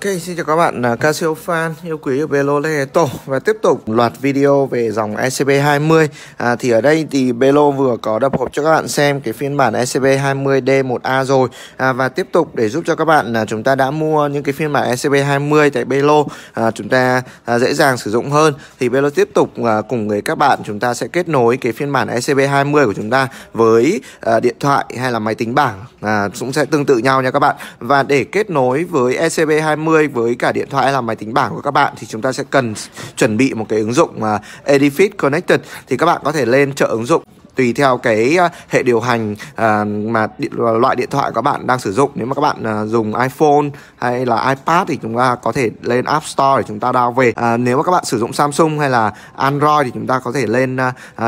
Ok, xin chào các bạn à, Casio fan yêu quý của Belo Beloleto và tiếp tục loạt video về dòng ECB20 à, thì ở đây thì Belo vừa có đập hộp cho các bạn xem cái phiên bản ECB20D1A rồi à, và tiếp tục để giúp cho các bạn là chúng ta đã mua những cái phiên bản ECB20 tại Belo à, chúng ta à, dễ dàng sử dụng hơn thì Belo tiếp tục à, cùng với các bạn chúng ta sẽ kết nối cái phiên bản ECB20 của chúng ta với à, điện thoại hay là máy tính bảng à, cũng sẽ tương tự nhau nha các bạn và để kết nối với ECB20 2020 với cả điện thoại hay là máy tính bảng của các bạn thì chúng ta sẽ cần chuẩn bị một cái ứng dụng mà Edifit Connected thì các bạn có thể lên chợ ứng dụng tùy theo cái ờ, hệ điều hành ờ, mà ờ, loại điện thoại các bạn đang sử dụng nếu mà các bạn dùng iPhone hay là iPad thì chúng ta có thể lên App Store để chúng ta download về nếu mà các bạn sử dụng Samsung hay là Android thì chúng ta có thể lên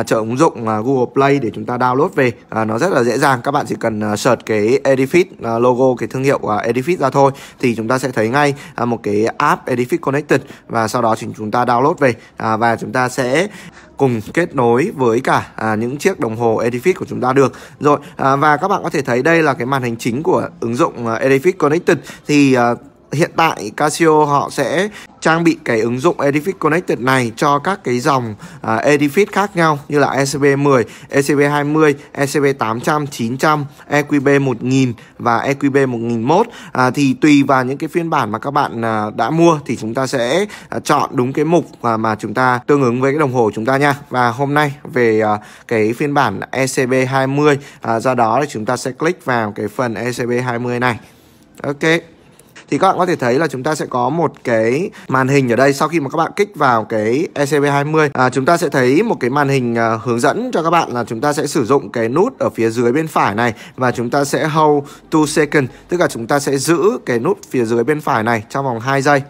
chợ ứng dụng à, Google Play để chúng ta download về nó rất là dễ dàng các bạn chỉ cần à, search cái Edifit logo cái thương hiệu Edifit ra thôi thì chúng ta sẽ thấy ngay một cái app Edifit Connected và sau đó thì chúng ta download về và chúng ta sẽ cùng kết nối với cả à, những chiếc đồng hồ Edifit của chúng ta được rồi à, và các bạn có thể thấy đây là cái màn hình chính của ứng dụng à, Edifit Connected thì à, hiện tại Casio họ sẽ trang bị cái ứng dụng Edifit Connected này cho các cái dòng uh, à, Edifit khác nhau như là ECB10, ECB20, ECB800, 900, EQB1000 và EQB1001 à, thì tùy vào những cái phiên bản mà các bạn uh, đã mua thì chúng ta sẽ uh, chọn đúng cái mục uh, mà chúng ta tương ứng với cái đồng hồ chúng ta nha và hôm nay về uh, cái phiên bản ECB20 uh, do đó thì chúng ta sẽ click vào cái phần ECB20 này ok thì các bạn có thể thấy là chúng ta sẽ có một cái màn hình ở đây sau khi mà các bạn kích vào cái ECB20 à, chúng ta sẽ thấy một cái màn hình à, hướng dẫn cho các bạn là chúng ta sẽ sử dụng cái nút ở phía dưới bên phải này và chúng ta sẽ hold 2 second tức là chúng ta sẽ giữ cái nút phía dưới bên phải này trong vòng 2 giây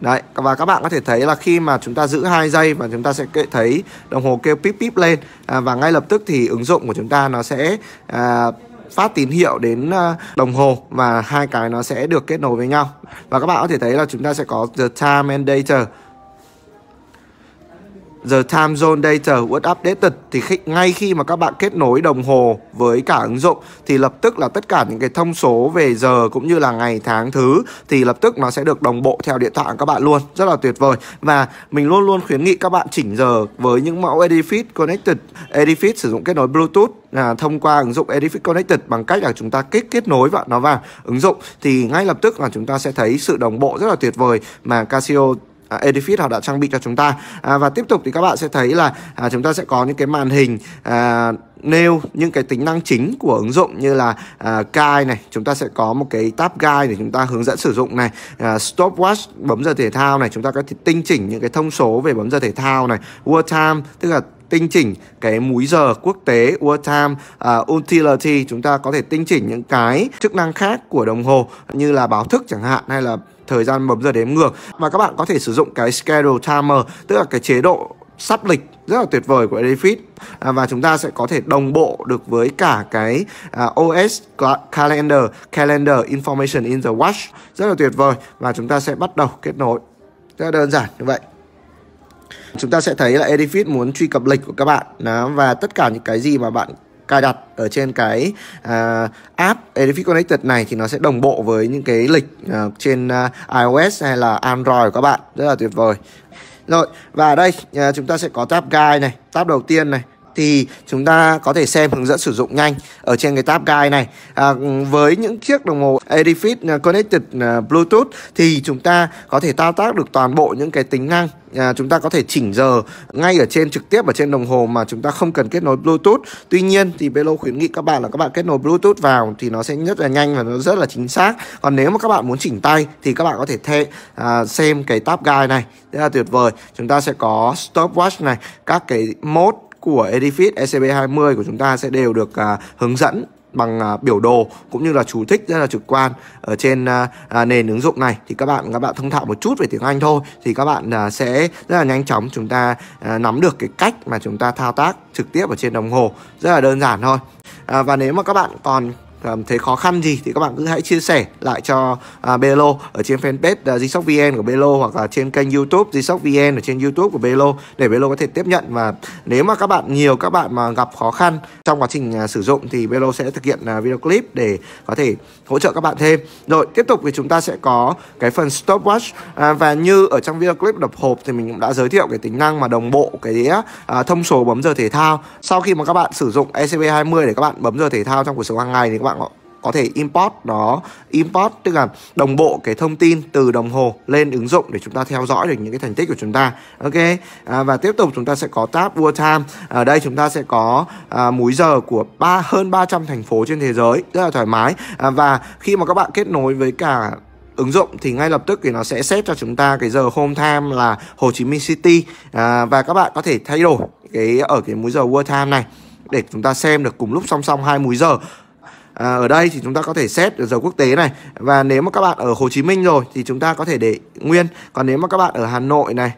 Đấy, và các bạn có thể thấy là khi mà chúng ta giữ 2 giây và chúng ta sẽ thấy đồng hồ kêu pip pip lên à, và ngay lập tức thì ứng dụng của chúng ta nó sẽ à, phát tín hiệu đến à, đồng hồ và hai cái nó sẽ được kết nối với nhau và các bạn có thể thấy là chúng ta sẽ có the time and data The Time Zone Data was updated thì khi, ngay khi mà các bạn kết nối đồng hồ với cả ứng dụng thì lập tức là tất cả những cái thông số về giờ cũng như là ngày tháng thứ thì lập tức nó sẽ được đồng bộ theo điện thoại của các bạn luôn. Rất là tuyệt vời. Và mình luôn luôn khuyến nghị các bạn chỉnh giờ với những mẫu Edifit Connected. Edifit sử dụng kết nối Bluetooth là thông qua ứng dụng Edifit Connected bằng cách là chúng ta kích kết nối vào nó vào ứng dụng thì ngay lập tức là chúng ta sẽ thấy sự đồng bộ rất là tuyệt vời mà Casio à, Edifit họ đã trang bị cho chúng ta à, và tiếp tục thì các bạn sẽ thấy là à, chúng ta sẽ có những cái màn hình à, nêu những cái tính năng chính của ứng dụng như là à, guide này chúng ta sẽ có một cái tab guide để chúng ta hướng dẫn sử dụng này à, stopwatch bấm giờ thể thao này chúng ta có thể tinh chỉnh những cái thông số về bấm giờ thể thao này world time tức là tinh chỉnh cái múi giờ quốc tế world time uh, à, utility chúng ta có thể tinh chỉnh những cái chức năng khác của đồng hồ như là báo thức chẳng hạn hay là thời gian bấm giờ đếm ngược mà các bạn có thể sử dụng cái schedule timer tức là cái chế độ sắp lịch rất là tuyệt vời của Edifit à, và chúng ta sẽ có thể đồng bộ được với cả cái à, OS calendar calendar information in the watch rất là tuyệt vời và chúng ta sẽ bắt đầu kết nối rất là đơn giản như vậy Chúng ta sẽ thấy là Edifit muốn truy cập lịch của các bạn đó, và tất cả những cái gì mà bạn cài đặt ở trên cái uh, app Edifit Connected này thì nó sẽ đồng bộ với những cái lịch uh, trên uh, iOS hay là Android của các bạn rất là tuyệt vời rồi và ở đây uh, chúng ta sẽ có tab guide này tab đầu tiên này thì chúng ta có thể xem hướng dẫn sử dụng nhanh ở trên cái tab guide này à, với những chiếc đồng hồ Edifit à, Connected à, Bluetooth thì chúng ta có thể thao tác được toàn bộ những cái tính năng à, chúng ta có thể chỉnh giờ ngay ở trên trực tiếp ở trên đồng hồ mà chúng ta không cần kết nối Bluetooth. Tuy nhiên thì Belo khuyến nghị các bạn là các bạn kết nối Bluetooth vào thì nó sẽ rất là nhanh và nó rất là chính xác. Còn nếu mà các bạn muốn chỉnh tay thì các bạn có thể thê, à, xem cái tab guide này rất là tuyệt vời. Chúng ta sẽ có stopwatch này, các cái mode của Edifit ECB20 của chúng ta sẽ đều được à, hướng dẫn bằng à, biểu đồ cũng như là chú thích rất là trực quan ở trên à, à, nền ứng dụng này thì các bạn các bạn thông thạo một chút về tiếng Anh thôi thì các bạn à, sẽ rất là nhanh chóng chúng ta à, nắm được cái cách mà chúng ta thao tác trực tiếp ở trên đồng hồ rất là đơn giản thôi à, và nếu mà các bạn còn thấy khó khăn gì thì các bạn cứ hãy chia sẻ lại cho à, Belo ở trên fanpage uh, à, Gsock VN của Belo hoặc là trên kênh YouTube Gsock VN ở trên YouTube của Belo để Belo có thể tiếp nhận và nếu mà các bạn nhiều các bạn mà gặp khó khăn trong quá trình uh, sử dụng thì Belo sẽ thực hiện uh, video clip để có thể hỗ trợ các bạn thêm. Rồi tiếp tục thì chúng ta sẽ có cái phần stopwatch à, và như ở trong video clip đập hộp thì mình cũng đã giới thiệu cái tính năng mà đồng bộ cái à, thông số bấm giờ thể thao. Sau khi mà các bạn sử dụng ECB 20 để các bạn bấm giờ thể thao trong cuộc sống hàng ngày thì các bạn bạn có thể import nó import tức là đồng bộ cái thông tin từ đồng hồ lên ứng dụng để chúng ta theo dõi được những cái thành tích của chúng ta ok à, và tiếp tục chúng ta sẽ có tab world time ở đây chúng ta sẽ có à, múi giờ của ba hơn 300 thành phố trên thế giới rất là thoải mái à, và khi mà các bạn kết nối với cả ứng dụng thì ngay lập tức thì nó sẽ xếp cho chúng ta cái giờ home time là Hồ Chí Minh City à, và các bạn có thể thay đổi cái ở cái múi giờ world time này để chúng ta xem được cùng lúc song song hai múi giờ à, ở đây thì chúng ta có thể xét giờ quốc tế này và nếu mà các bạn ở Hồ Chí Minh rồi thì chúng ta có thể để nguyên còn nếu mà các bạn ở Hà Nội này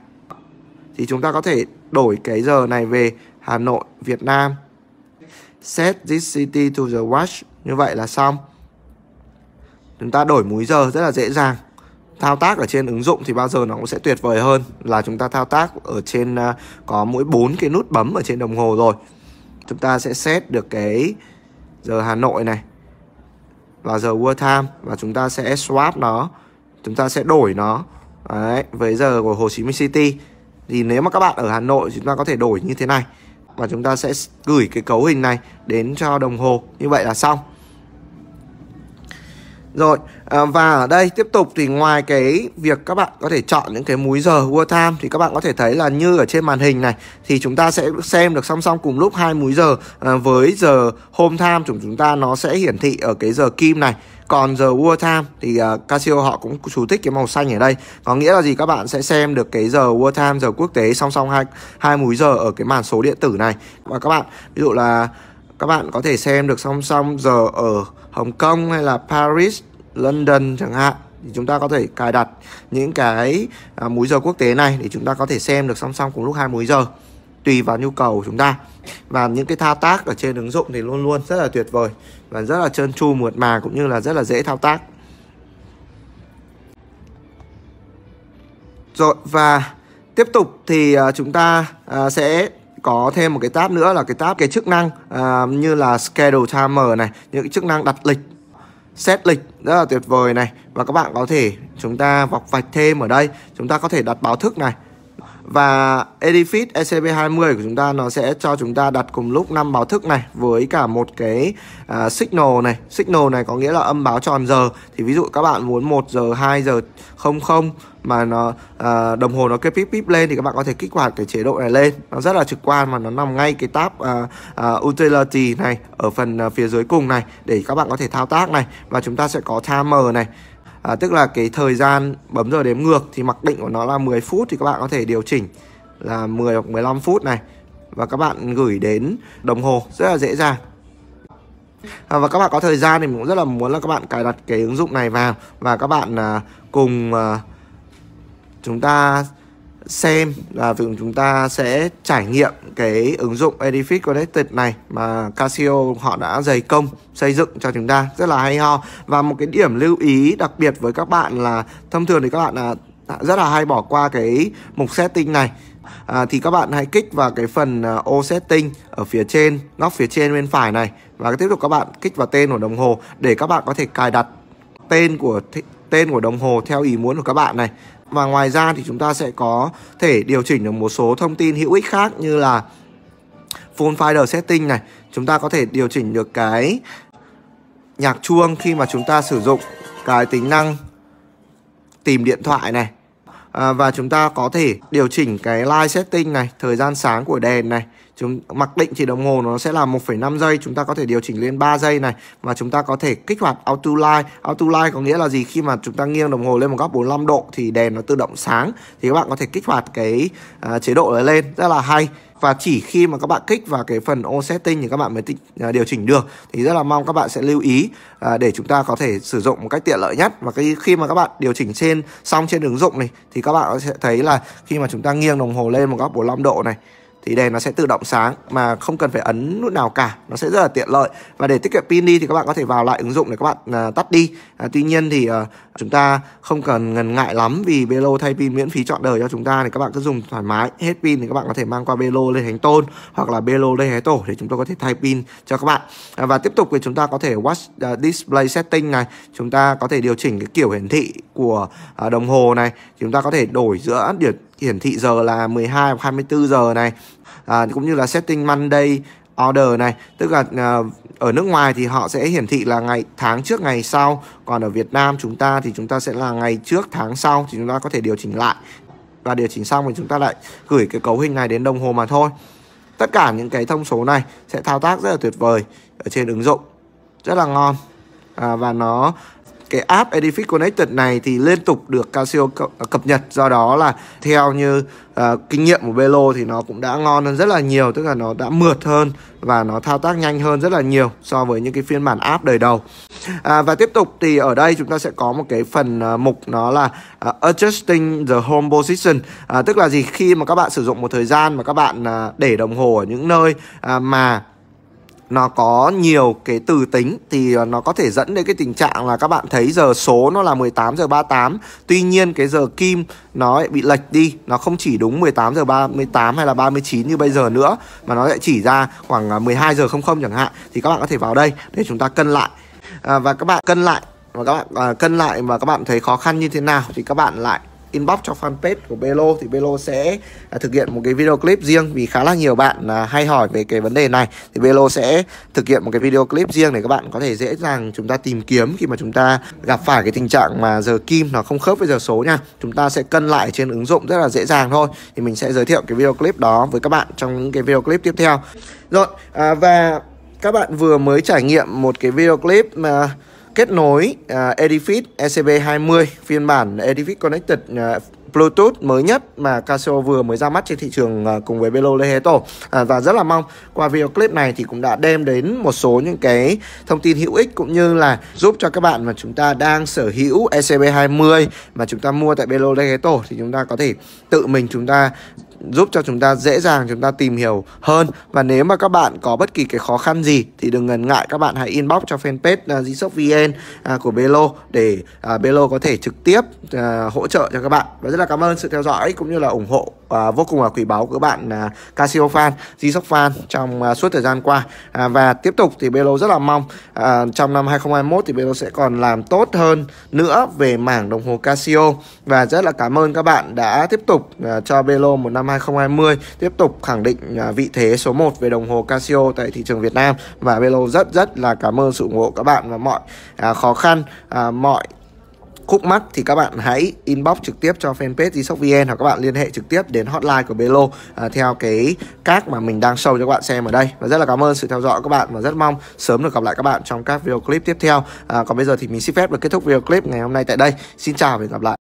thì chúng ta có thể đổi cái giờ này về Hà Nội Việt Nam set this city to the watch như vậy là xong chúng ta đổi múi giờ rất là dễ dàng thao tác ở trên ứng dụng thì bao giờ nó cũng sẽ tuyệt vời hơn là chúng ta thao tác ở trên à, có mỗi bốn cái nút bấm ở trên đồng hồ rồi chúng ta sẽ set được cái giờ Hà Nội này là giờ world time và chúng ta sẽ swap nó chúng ta sẽ đổi nó Đấy, với giờ của Hồ Chí Minh City thì nếu mà các bạn ở Hà Nội chúng ta có thể đổi như thế này và chúng ta sẽ gửi cái cấu hình này đến cho đồng hồ như vậy là xong rồi, à, và ở đây tiếp tục thì ngoài cái việc các bạn có thể chọn những cái múi giờ world time thì các bạn có thể thấy là như ở trên màn hình này thì chúng ta sẽ xem được song song cùng lúc hai múi giờ à, với giờ home time của chúng ta nó sẽ hiển thị ở cái giờ kim này. Còn giờ world time thì à, Casio họ cũng chú thích cái màu xanh ở đây. Có nghĩa là gì các bạn sẽ xem được cái giờ world time giờ quốc tế song song hai hai múi giờ ở cái màn số điện tử này. Và các bạn ví dụ là các bạn có thể xem được song song giờ ở Hồng Kông hay là Paris, London chẳng hạn thì chúng ta có thể cài đặt những cái à, múi giờ quốc tế này để chúng ta có thể xem được song song cùng lúc hai múi giờ tùy vào nhu cầu của chúng ta và những cái thao tác ở trên ứng dụng thì luôn luôn rất là tuyệt vời và rất là trơn tru mượt mà cũng như là rất là dễ thao tác rồi và tiếp tục thì à, chúng ta à, sẽ có thêm một cái tab nữa là cái tab cái chức năng uh, như là schedule timer này những chức năng đặt lịch set lịch rất là tuyệt vời này và các bạn có thể chúng ta vọc vạch thêm ở đây chúng ta có thể đặt báo thức này và Edifit ECB20 của chúng ta nó sẽ cho chúng ta đặt cùng lúc năm báo thức này với cả một cái uh, signal này signal này có nghĩa là âm báo tròn giờ thì ví dụ các bạn muốn 1 giờ 2 giờ 00 mà nó uh, đồng hồ nó kêu pip pip lên thì các bạn có thể kích hoạt cái chế độ này lên nó rất là trực quan mà nó nằm ngay cái tab uh, uh, utility này ở phần uh, phía dưới cùng này để các bạn có thể thao tác này và chúng ta sẽ có timer này à, tức là cái thời gian bấm giờ đếm ngược thì mặc định của nó là 10 phút thì các bạn có thể điều chỉnh là 10 hoặc 15 phút này và các bạn gửi đến đồng hồ rất là dễ dàng à, và các bạn có thời gian thì mình cũng rất là muốn là các bạn cài đặt cái ứng dụng này vào và các bạn à, cùng à, chúng ta xem là việc chúng ta sẽ trải nghiệm cái ứng dụng Edific Connected này mà Casio họ đã dày công xây dựng cho chúng ta rất là hay ho và một cái điểm lưu ý đặc biệt với các bạn là thông thường thì các bạn là rất là hay bỏ qua cái mục setting này à, thì các bạn hãy kích vào cái phần ô à, setting ở phía trên góc phía trên bên phải này và tiếp tục các bạn kích vào tên của đồng hồ để các bạn có thể cài đặt tên của tên của đồng hồ theo ý muốn của các bạn này và ngoài ra thì chúng ta sẽ có thể điều chỉnh được một số thông tin hữu ích khác như là phone finder setting này chúng ta có thể điều chỉnh được cái nhạc chuông khi mà chúng ta sử dụng cái tính năng tìm điện thoại này à, và chúng ta có thể điều chỉnh cái light setting này thời gian sáng của đèn này chúng mặc định thì đồng hồ nó sẽ là 1,5 giây chúng ta có thể điều chỉnh lên 3 giây này và chúng ta có thể kích hoạt auto light auto light có nghĩa là gì khi mà chúng ta nghiêng đồng hồ lên một góc 45 độ thì đèn nó tự động sáng thì các bạn có thể kích hoạt cái uh, chế độ này lên rất là hay và chỉ khi mà các bạn kích vào cái phần ô setting thì các bạn mới tích, à, điều chỉnh được thì rất là mong các bạn sẽ lưu ý à, để chúng ta có thể sử dụng một cách tiện lợi nhất và cái khi mà các bạn điều chỉnh trên xong trên ứng dụng này thì các bạn sẽ thấy là khi mà chúng ta nghiêng đồng hồ lên một góc 45 độ này thì đèn nó sẽ tự động sáng mà không cần phải ấn nút nào cả nó sẽ rất là tiện lợi và để tiết kiệm pin đi thì các bạn có thể vào lại ứng dụng để các bạn à, tắt đi à, tuy nhiên thì à, chúng ta không cần ngần ngại lắm vì Belo thay pin miễn phí trọn đời cho chúng ta thì các bạn cứ dùng thoải mái hết pin thì các bạn có thể mang qua Belo lên Thánh Tôn hoặc là Belo lên Hái Tổ để chúng tôi có thể thay pin cho các bạn à, và tiếp tục thì chúng ta có thể watch uh, display setting này chúng ta có thể điều chỉnh cái kiểu hiển thị của uh, đồng hồ này chúng ta có thể đổi giữa điểm hiển thị giờ là 12 hoặc 24 giờ này à, cũng như là setting Monday order này tức là à, ở nước ngoài thì họ sẽ hiển thị là ngày tháng trước ngày sau còn ở Việt Nam chúng ta thì chúng ta sẽ là ngày trước tháng sau thì chúng ta có thể điều chỉnh lại và điều chỉnh xong thì chúng ta lại gửi cái cấu hình này đến đồng hồ mà thôi tất cả những cái thông số này sẽ thao tác rất là tuyệt vời ở trên ứng dụng rất là ngon à, và nó cái app Edific Connected này thì liên tục được Casio cập à, nhật do đó là theo như uh, kinh nghiệm của Belo thì nó cũng đã ngon hơn rất là nhiều tức là nó đã mượt hơn và nó thao tác nhanh hơn rất là nhiều so với những cái phiên bản app đời đầu à, và tiếp tục thì ở đây chúng ta sẽ có một cái phần uh, mục nó là uh, adjusting the home position à, tức là gì khi mà các bạn sử dụng một thời gian mà các bạn uh, để đồng hồ ở những nơi uh, mà nó có nhiều cái từ tính thì ờ, nó có thể dẫn đến cái tình trạng là các bạn thấy giờ số nó là 18 giờ 38 tuy nhiên cái giờ kim nó lại bị lệch đi nó không chỉ đúng 18 giờ 38 hay là 39 như bây giờ nữa mà nó lại chỉ ra khoảng 12 ờ, giờ 00 chẳng hạn thì các bạn có thể vào đây để chúng ta cân lại à, và các bạn cân lại và các bạn à, cân lại và các bạn thấy khó khăn như thế nào thì các bạn lại inbox cho fanpage của Belo thì Belo sẽ à, thực hiện một cái video clip riêng vì khá là nhiều bạn à, hay hỏi về cái vấn đề này thì Belo sẽ thực hiện một cái video clip riêng để các bạn có thể dễ dàng chúng ta tìm kiếm khi mà chúng ta gặp phải cái tình trạng mà giờ kim nó không khớp với giờ số nha chúng ta sẽ cân lại trên ứng dụng rất là dễ dàng thôi thì mình sẽ giới thiệu cái video clip đó với các bạn trong những cái video clip tiếp theo rồi à, và các bạn vừa mới trải nghiệm một cái video clip mà uh, kết nối uh, Edifit ECB20 phiên bản Edifit Connected uh, Bluetooth mới nhất mà Casio vừa mới ra mắt trên thị trường uh, cùng với Belo Leheto à, và rất là mong qua video clip này thì cũng đã đem đến một số những cái thông tin hữu ích cũng như là giúp cho các bạn mà chúng ta đang sở hữu ECB20 mà chúng ta mua tại Belo Leheto thì chúng ta có thể tự mình chúng ta giúp cho chúng ta dễ dàng chúng ta tìm hiểu hơn và nếu mà các bạn có bất kỳ cái khó khăn gì thì đừng ngần ngại các bạn hãy inbox cho fanpage uh, à, Gshop VN uh, à, của Belo để uh, Belo có thể trực tiếp uh, hỗ trợ cho các bạn và rất là cảm ơn sự theo dõi cũng như là ủng hộ à, vô cùng là quý báu của các bạn à, Casio fan, G-Shock fan trong à, suốt thời gian qua à, và tiếp tục thì Belo rất là mong à, trong năm 2021 thì Belo sẽ còn làm tốt hơn nữa về mảng đồng hồ Casio và rất là cảm ơn các bạn đã tiếp tục à, cho Belo một năm 2020 tiếp tục khẳng định à, vị thế số 1 về đồng hồ Casio tại thị trường Việt Nam và Belo rất rất là cảm ơn sự ủng hộ các bạn và mọi à, khó khăn à, mọi khúc mắc thì các bạn hãy inbox trực tiếp cho fanpage Gsock VN hoặc các bạn liên hệ trực tiếp đến hotline của Belo à, theo cái các mà mình đang show cho các bạn xem ở đây. Và rất là cảm ơn sự theo dõi của các bạn và rất mong sớm được gặp lại các bạn trong các video clip tiếp theo. À, còn bây giờ thì mình xin phép được kết thúc video clip ngày hôm nay tại đây. Xin chào và hẹn gặp lại.